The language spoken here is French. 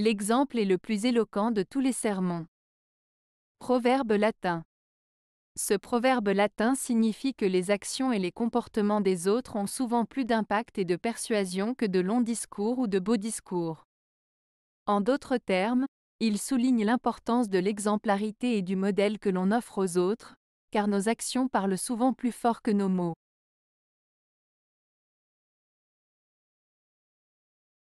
L'exemple est le plus éloquent de tous les sermons. Proverbe latin. Ce proverbe latin signifie que les actions et les comportements des autres ont souvent plus d'impact et de persuasion que de longs discours ou de beaux discours. En d'autres termes, il souligne l'importance de l'exemplarité et du modèle que l'on offre aux autres, car nos actions parlent souvent plus fort que nos mots.